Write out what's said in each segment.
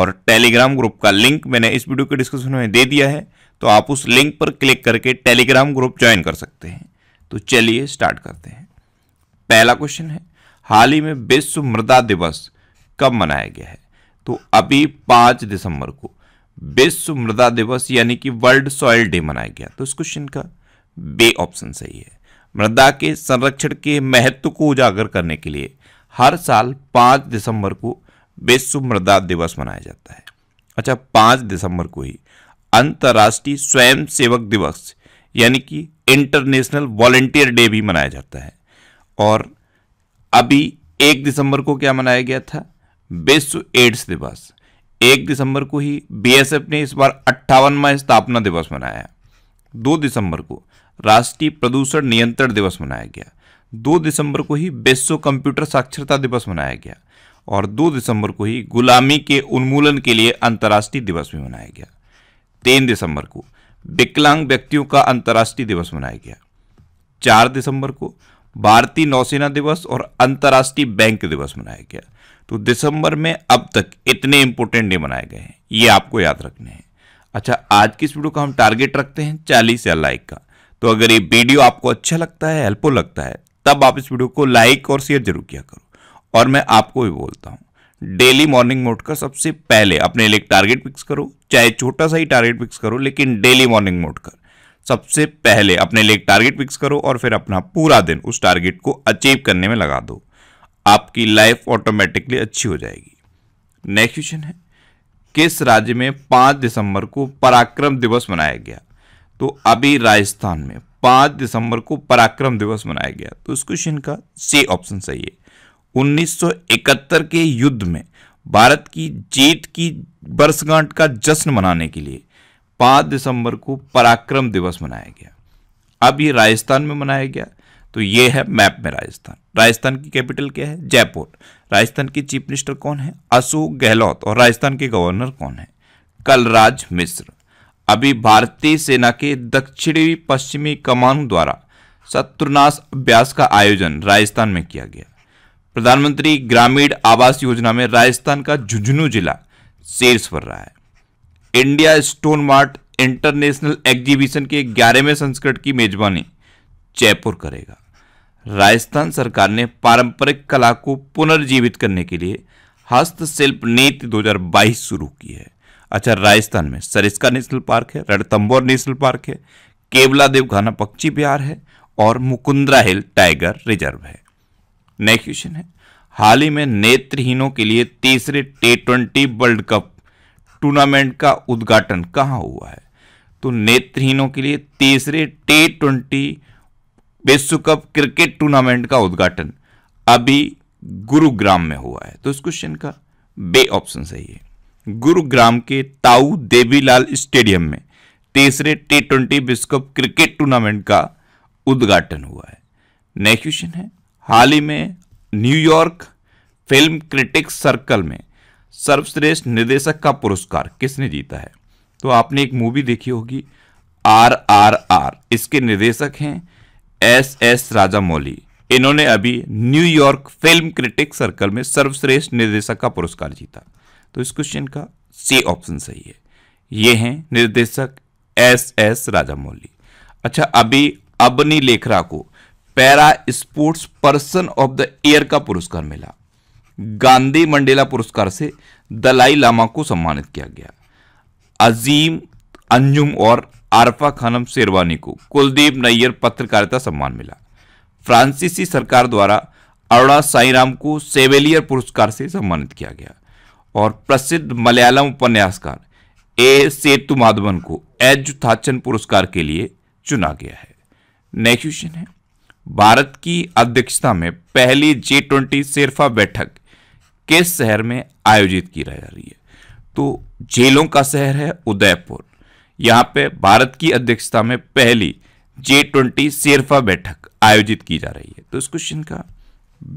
और Telegram group का link मैंने इस वीडियो के डिस्क्रिप्शन में दे दिया है तो आप उस लिंक पर क्लिक करके टेलीग्राम ग्रुप ज्वाइन कर सकते हैं तो चलिए स्टार्ट करते हैं पहला क्वेश्चन है हाल ही में विश्व मृदा दिवस कब मनाया गया है तो अभी पाँच दिसंबर को विश्व मृदा दिवस यानी कि वर्ल्ड सॉयल डे मनाया गया तो इस क्वेश्चन का बे ऑप्शन सही है मृदा के संरक्षण के महत्व को उजागर करने के लिए हर साल पाँच दिसंबर को विश्व मृदा दिवस मनाया जाता है अच्छा पाँच दिसंबर को ही अंतर्राष्ट्रीय स्वयं सेवक दिवस यानी कि इंटरनेशनल वॉलेंटियर डे भी मनाया जाता है और अभी एक दिसंबर को क्या मनाया गया था विश्व एड्स दिवस एक दिसंबर को ही बीएसएफ ने इस बार अट्ठावनवा स्थापना दिवस मनाया दो दिसंबर को राष्ट्रीय प्रदूषण नियंत्रण दिवस मनाया गया दो दिसंबर को ही विश्व कंप्यूटर साक्षरता दिवस मनाया गया और 2 दिसंबर को ही गुलामी के उन्मूलन के लिए अंतर्राष्ट्रीय दिवस भी मनाया गया तीन दिसंबर को विकलांग व्यक्तियों का अंतर्राष्ट्रीय दिवस मनाया गया चार दिसंबर को भारतीय नौसेना दिवस और अंतर्राष्ट्रीय बैंक दिवस मनाया गया तो दिसंबर में अब तक इतने इंपॉर्टेंट डे मनाए गए हैं ये आपको याद रखने हैं अच्छा आज की इस वीडियो का हम टारगेट रखते हैं चालीस या लाइक का तो अगर ये वीडियो आपको अच्छा लगता है हेल्पफुल लगता है तब आप इस वीडियो को लाइक और शेयर जरूर किया करो और मैं आपको भी बोलता हूँ डेली मॉर्निंग मोड का सबसे पहले अपने लिए टारगेट फिक्स करो चाहे छोटा सा ही टारगेट फिक्स करो लेकिन डेली मॉर्निंग मोड कर सबसे पहले अपने लिए टारगेट फिक्स करो और फिर अपना पूरा दिन उस टारगेट को अचीव करने में लगा दो आपकी लाइफ ऑटोमेटिकली अच्छी हो जाएगी नेक्स्ट क्वेश्चन है किस राज्य में पाँच दिसंबर को पराक्रम दिवस मनाया गया तो अभी राजस्थान में पाँच दिसंबर को पराक्रम दिवस मनाया गया तो इस क्वेश्चन का सी ऑप्शन सही है 1971 के युद्ध में भारत की जीत की वर्षगांठ का जश्न मनाने के लिए 5 दिसंबर को पराक्रम दिवस मनाया गया अब ये राजस्थान में मनाया गया तो ये है मैप में राजस्थान राजस्थान की कैपिटल क्या है जयपुर राजस्थान के चीफ मिनिस्टर कौन है अशोक गहलोत और राजस्थान के गवर्नर कौन है कलराज मिश्र अभी भारतीय सेना के दक्षिणी पश्चिमी कमान द्वारा शत्रुनाश अभ्यास का आयोजन राजस्थान में किया गया प्रधानमंत्री ग्रामीण आवास योजना में राजस्थान का झुंझुनू जिला शीर्ष पर रहा है India stone mart international exhibition के ग्यारहवें संस्करण की मेजबानी जयपुर करेगा राजस्थान सरकार ने पारंपरिक कला को पुनर्जीवित करने के लिए हस्तशिल्प नीति 2022 शुरू की है अच्छा राजस्थान में सरिस्का नेशनल पार्क है रणतंबोर नेशनल पार्क है केवला देवघाना पक्षी बिहार है और मुकुंद्रा हिल टाइगर रिजर्व है नेक्स्ट क्वेश्चन है हाल ही में नेत्रहीनों के लिए तीसरे T twenty world cup tournament का उद्घाटन कहाँ हुआ है तो नेत्रहीनों के लिए तीसरे टी ट्वेंटी विश्व कप क्रिकेट टूर्नामेंट का उद्घाटन अभी गुरुग्राम में हुआ है तो इस क्वेश्चन का बे ऑप्शन सही है गुरुग्राम के ताऊ देवीलाल स्टेडियम में तीसरे टी ट्वेंटी विश्व कप क्रिकेट टूर्नामेंट का उद्घाटन हुआ है नेक्स्ट क्वेश्चन है हाल ही में न्यूयॉर्क फिल्म क्रिटिक्स सर्कल में सर्वश्रेष्ठ निर्देशक का पुरस्कार किसने जीता है तो आपने एक मूवी देखी होगी आर आर आर इसके निर्देशक हैं एस एस राजामौली इन्होंने अभी न्यूयॉर्क फिल्म क्रिटिक सर्कल में सर्वश्रेष्ठ निर्देशक का पुरस्कार जीता तो इस क्वेश्चन का सी ऑप्शन सही है ये हैं निर्देशक एस एस राजामौली अच्छा अभी अबनी लेखरा को para sports person of the year का पुरस्कार मिला गांधी मंडेला पुरस्कार से दलाई लामा को सम्मानित किया गया अजीम अंजुम और आरफा खानम शेरवानी को कुलदीप नैयर पत्रकारिता सम्मान मिला फ्रांसीसी सरकार द्वारा अरुणा साईराम को सेवेलियर पुरस्कार से सम्मानित किया गया और प्रसिद्ध मलयालम उपन्यासकार ए सेतु माधवन को एज थाचन पुरस्कार के लिए चुना गया है नेक्स्ट क्वेश्चन है भारत की अध्यक्षता में पहली जी ट्वेंटी सेरफा बैठक किस शहर में आयोजित की जा रही है तो जेलों का शहर है उदयपुर यहां पे भारत की अध्यक्षता में पहली जे ट्वेंटी सेरफा बैठक आयोजित की जा रही है तो इस क्वेश्चन का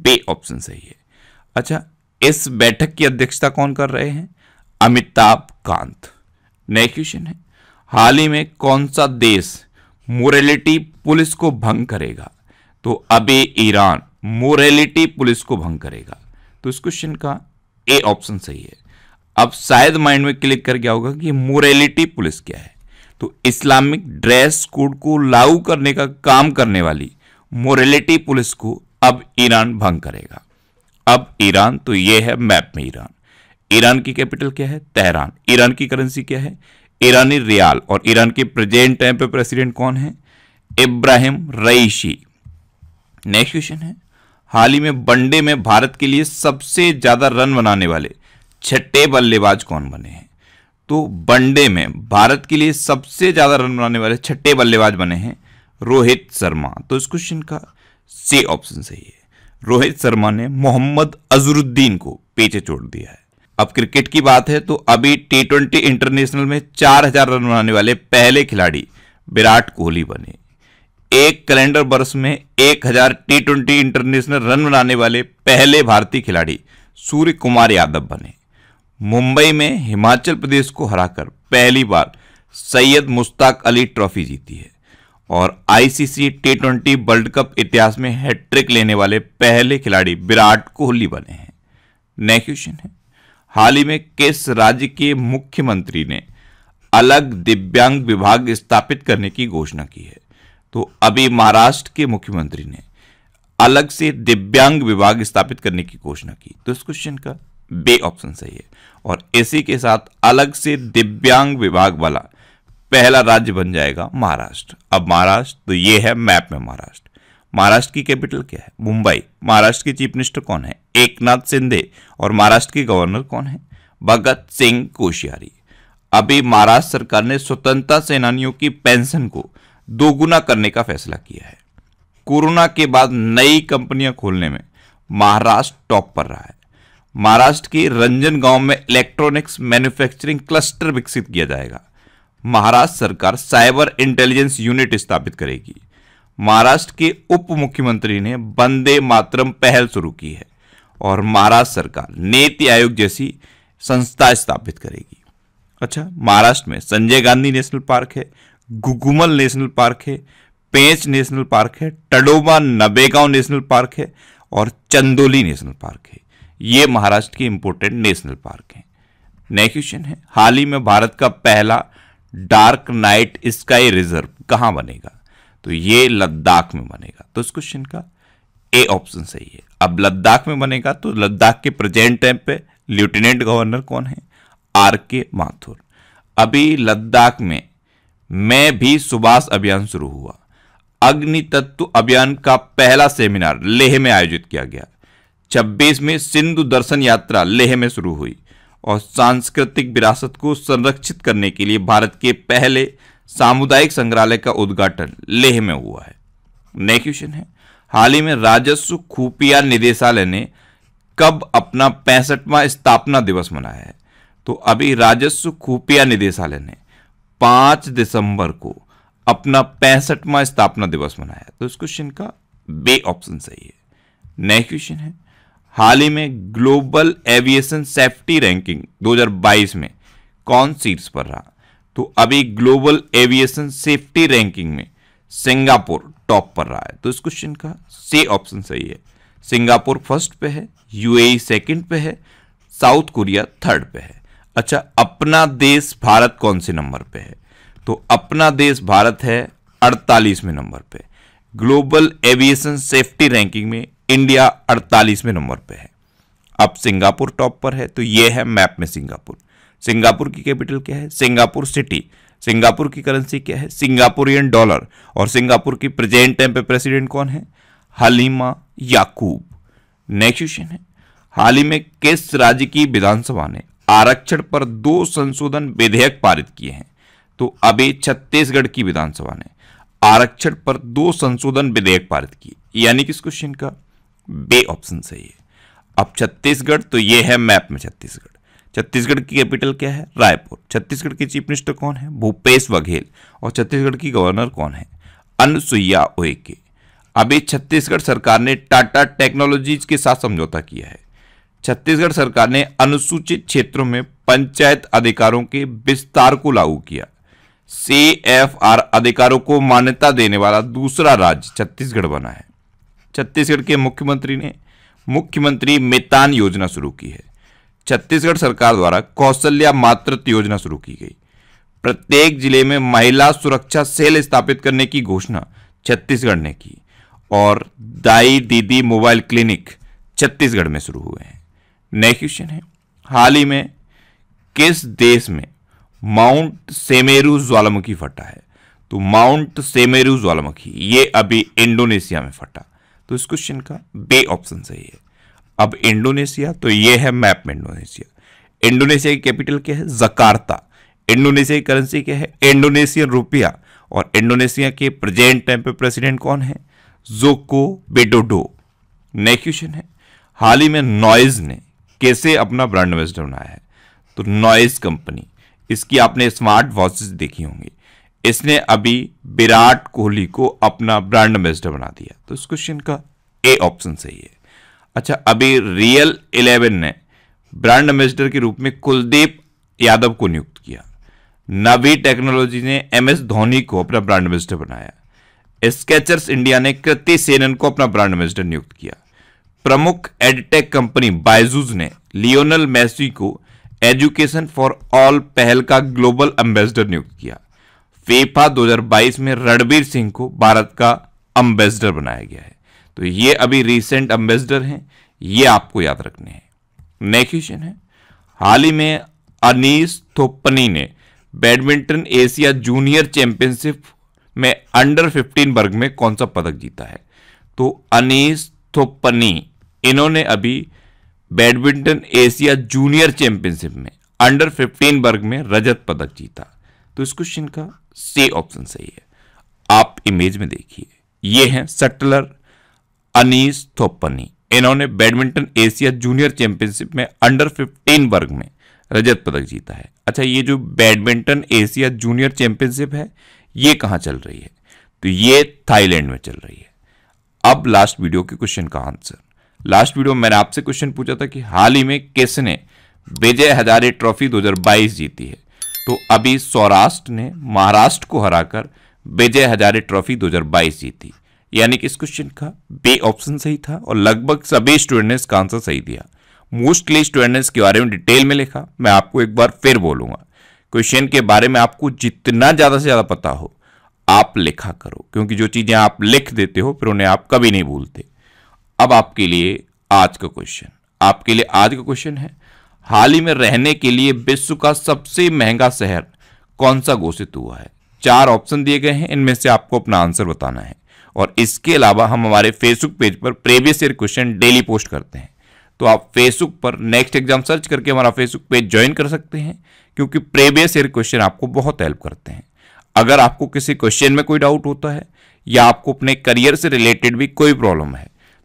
बे ऑप्शन सही है अच्छा इस बैठक की अध्यक्षता कौन कर रहे हैं अमिताभ कांत नेक्स्ट क्वेश्चन है हाल ही में कौन सा देश मोरेलिटी पुलिस को भंग करेगा तो अब ईरान मोरलिटी पुलिस को भंग करेगा तो इस क्वेश्चन का ए ऑप्शन सही है अब शायद माइंड में क्लिक कर गया होगा कि मोरलिटी पुलिस क्या है तो इस्लामिक ड्रेस कोड को लागू करने का काम करने वाली मोरलिटी पुलिस को अब ईरान भंग करेगा अब ईरान तो ये है मैप में ईरान ईरान की कैपिटल क्या है तेहरान ईरान की करेंसी क्या है ईरानी रियाल और ईरान के प्रेजेंट टाइम पे प्रेसिडेंट कौन है इब्राहिम रईशी नेक्स्ट क्वेश्चन है हाल ही में वनडे में भारत के लिए सबसे ज़्यादा रन बनाने वाले छठे बल्लेबाज कौन बने हैं तो वनडे में भारत के लिए सबसे ज़्यादा रन बनाने वाले छठे बल्लेबाज बने हैं रोहित शर्मा तो इस क्वेश्चन का सी ऑप्शन सही है रोहित शर्मा ने मोहम्मद अजरुद्दीन को पीछे छोड़ दिया है अब क्रिकेट की बात है तो अभी टी ट्वेंटी इंटरनेशनल में चार हजार रन बनाने वाले पहले खिलाड़ी विराट कोहली बने एक कैलेंडर वर्ष में एक हजार टी ट्वेंटी इंटरनेशनल रन बनाने वाले पहले भारतीय खिलाड़ी सूर्य कुमार यादव बने मुंबई में हिमाचल प्रदेश को हराकर पहली बार सैयद मुश्ताक अली ट्रॉफी जीती है और ICC T twenty world cup इतिहास में हैट्रिक लेने वाले पहले खिलाड़ी विराट कोहली बने हैं नेक्स्ट क्वेश्चन है हाल ही में किस राज्य के मुख्यमंत्री ने अलग दिव्यांग विभाग स्थापित करने की घोषणा की है तो अभी महाराष्ट्र के मुख्यमंत्री ने अलग से दिव्यांग विभाग स्थापित करने की घोषणा की तो इस क्वेश्चन का बे ऑप्शन सही है और इसी के साथ अलग से दिव्यांग विभाग वाला पहला राज्य बन जाएगा महाराष्ट्र अब महाराष्ट्र तो ये है मैप में महाराष्ट्र महाराष्ट्र की कैपिटल क्या है मुंबई महाराष्ट्र के चीफ मिनिस्टर कौन है एकनाथ शिंदे और महाराष्ट्र के गवर्नर कौन है भगत सिंह कोशियारी अभी महाराष्ट्र सरकार ने स्वतंत्रता सेनानियों की पेंशन को दोगुना करने का फैसला किया है कोरोना के बाद नई कंपनियां खोलने में महाराष्ट्र टॉप पर रहा है महाराष्ट्र के रंजन गांव में इलेक्ट्रॉनिक्स मैन्युफैक्चरिंग क्लस्टर विकसित किया जाएगा महाराष्ट्र सरकार साइबर इंटेलिजेंस यूनिट स्थापित करेगी महाराष्ट्र के उप मुख्यमंत्री ने वंदे मातरम पहल शुरू की है और महाराष्ट्र सरकार नीति आयोग जैसी संस्था स्थापित करेगी अच्छा महाराष्ट्र में संजय गांधी नेशनल पार्क है गुगुमल नेशनल पार्क है पेंच नेशनल पार्क है टडोबा नबेगांव नेशनल पार्क है और चंदोली नेशनल पार्क है ये महाराष्ट्र के इंपोर्टेंट नेशनल पार्क हैं नेक्स्ट क्वेश्चन है हाल ही में भारत का पहला डार्क नाइट स्काई रिजर्व कहाँ बनेगा तो ये लद्दाख में बनेगा तो इस क्वेश्चन का ए ऑप्शन सही है अब लद्दाख में बनेगा तो लद्दाख के प्रेजेंट टाइम पे लेफ्टिनेंट गवर्नर कौन है आर के माथुर अभी लद्दाख में में भी सुभाष अभियान शुरू हुआ अग्नि तत्व अभियान का पहला सेमिनार लेह में आयोजित किया गया 26 में सिंधु दर्शन यात्रा लेह में शुरू हुई और सांस्कृतिक विरासत को संरक्षित करने के लिए भारत के पहले सामुदायिक संग्रहालय का उद्घाटन लेह में हुआ है नेक्स्ट क्वेश्चन है हाल ही में राजस्व खुफिया निदेशालय ने कब अपना पैंसठवां स्थापना दिवस मनाया है तो अभी राजस्व खुफिया निदेशालय ने पांच दिसंबर को अपना पैंसठवा स्थापना दिवस मनाया तो इस क्वेश्चन का बे ऑप्शन सही है नेक्स्ट क्वेश्चन है हाल ही में ग्लोबल एविएशन सेफ्टी रैंकिंग 2022 में कौन सीट्स पर रहा तो अभी ग्लोबल एविएशन सेफ्टी रैंकिंग में सिंगापुर टॉप पर रहा है तो इस क्वेश्चन का से ऑप्शन सही है सिंगापुर फर्स्ट पे है यूएई सेकंड e पे है साउथ कोरिया थर्ड पे है अच्छा अपना देश भारत कौन से नंबर पे है तो अपना देश भारत है अड़तालीसवें नंबर पे ग्लोबल एविएशन सेफ्टी रैंकिंग में इंडिया अड़तालीसवें नंबर पे है अब सिंगापुर टॉप पर है तो ये है मैप में सिंगापुर सिंगापुर की कैपिटल क्या है सिंगापुर सिटी सिंगापुर की करेंसी क्या है सिंगापुरियन डॉलर और सिंगापुर की प्रेजेंट टाइम पे प्रेसिडेंट कौन है हलीमा याकूब नेक्स्ट क्वेश्चन है हाल ही में किस राज्य की विधानसभा ने आरक्षण पर दो संशोधन विधेयक पारित किए हैं तो अभी छत्तीसगढ़ की विधानसभा ने आरक्षण पर दो संशोधन विधेयक पारित किए यानी कि इस क्वेश्चन का बे ऑप्शन सही है अब छत्तीसगढ़ तो यह है मैप में छत्तीसगढ़ छत्तीसगढ़ की कैपिटल क्या है रायपुर छत्तीसगढ़ के चीफ मिनिस्टर कौन है भूपेश बघेल और छत्तीसगढ़ की गवर्नर कौन है अनुसुईया उइके अभी छत्तीसगढ़ सरकार ने टाटा टेक्नोलॉजीज के साथ समझौता किया है छत्तीसगढ़ सरकार ने अनुसूचित क्षेत्रों में पंचायत अधिकारों के विस्तार को लागू किया सी एफ आर अधिकारों को मान्यता देने वाला दूसरा राज्य छत्तीसगढ़ बना है छत्तीसगढ़ के मुख्यमंत्री ने मुख्यमंत्री मितान योजना शुरू की है छत्तीसगढ़ सरकार द्वारा कौशल्या मातृत्व योजना शुरू की गई प्रत्येक जिले में महिला सुरक्षा सेल स्थापित करने की घोषणा छत्तीसगढ़ ने की और दाई दीदी मोबाइल क्लिनिक छत्तीसगढ़ में शुरू हुए हैं नेक्स्ट क्वेश्चन है हाल ही में किस देश में माउंट सेमेरू ज्वालामुखी फटा है तो माउंट सेमेरू ज्वालामुखी ये अभी इंडोनेशिया में फटा तो इस क्वेश्चन का बे ऑप्शन सही है अब इंडोनेशिया तो ये है मैप में इंडोनेशिया इंडोनेशिया की कैपिटल क्या है जकार्ता इंडोनेशिया की करेंसी क्या है इंडोनेशियन रुपया और इंडोनेशिया के प्रेजेंट टाइम पे प्रेसिडेंट कौन है जोको बेडोडो नेक्स्ट क्वेश्चन है हाल ही में नॉइज ने कैसे अपना ब्रांड एम्बेसडर बनाया है तो नॉइस कंपनी इसकी आपने स्मार्ट वॉचेस देखी होंगी इसने अभी विराट कोहली को अपना ब्रांड एम्बेसडर बना दिया तो इस क्वेश्चन का ए ऑप्शन सही है अच्छा अभी रियल इलेवन ने ब्रांड एम्बेसडर के रूप में कुलदीप यादव को नियुक्त किया नवी टेक्नोलॉजी ने एम एस धोनी को अपना ब्रांड एम्बेसडर बनाया स्केचर्स इंडिया ने कृति सेनन को अपना ब्रांड एम्बेसडर नियुक्त किया प्रमुख एडटेक कंपनी बायजूज ने लियोनल मेसी को एजुकेशन फॉर ऑल पहल का ग्लोबल एम्बेसडर नियुक्त किया फेफा 2022 में रणबीर सिंह को भारत का एम्बेसडर बनाया गया है तो ये अभी रिसेंट एम्बेसडर हैं ये आपको याद रखने हैं नेक्स्ट क्वेश्चन है हाल ही में अनीस थोपनी ने बैडमिंटन एशिया जूनियर चैंपियनशिप में अंडर 15 वर्ग में कौन सा पदक जीता है तो अनीस थोपनी इन्होंने अभी बैडमिंटन एशिया जूनियर चैंपियनशिप में अंडर 15 वर्ग में रजत पदक जीता तो इस क्वेश्चन का सी ऑप्शन सही है आप इमेज में देखिए ये हैं सटलर अनीस थोपनी इन्होंने बैडमिंटन एशिया जूनियर चैंपियनशिप में अंडर 15 वर्ग में रजत पदक जीता है अच्छा ये जो बैडमिंटन एशिया जूनियर चैंपियनशिप है ये कहाँ चल रही है तो ये थाईलैंड में चल रही है अब लास्ट वीडियो के क्वेश्चन का आंसर लास्ट वीडियो में मैंने आपसे क्वेश्चन पूछा था कि हाल ही में किसने विजय हजारे ट्रॉफी 2022 जीती है तो अभी सौराष्ट्र ने महाराष्ट्र को हराकर विजय हजारे ट्रॉफी 2022 जीती यानी कि इस क्वेश्चन का बे ऑप्शन सही था और लगभग सभी स्टूडेंट ने इसका आंसर सही दिया मोस्टली स्टूडेंट ने इसके बारे में डिटेल में लिखा मैं आपको एक बार फिर बोलूंगा क्वेश्चन के बारे में आपको जितना ज़्यादा से ज़्यादा पता हो आप लिखा करो क्योंकि जो चीज़ें आप लिख देते हो फिर उन्हें आप कभी नहीं भूलते अब आपके लिए आज का क्वेश्चन आपके लिए आज का क्वेश्चन है हाल ही में रहने के लिए विश्व का सबसे महंगा शहर कौन सा घोषित हुआ है चार ऑप्शन दिए गए हैं इनमें से आपको अपना आंसर बताना है और इसके अलावा हम हमारे फेसबुक पेज पर previous year question daily post करते हैं तो आप फेसबुक पर नेक्स्ट एग्जाम सर्च करके हमारा फेसबुक पेज ज्वाइन कर सकते हैं क्योंकि प्रीवियस ईयर क्वेश्चन आपको बहुत हेल्प करते हैं अगर आपको किसी क्वेश्चन में कोई डाउट होता है या आपको अपने करियर से रिलेटेड भी कोई प्रॉब्लम है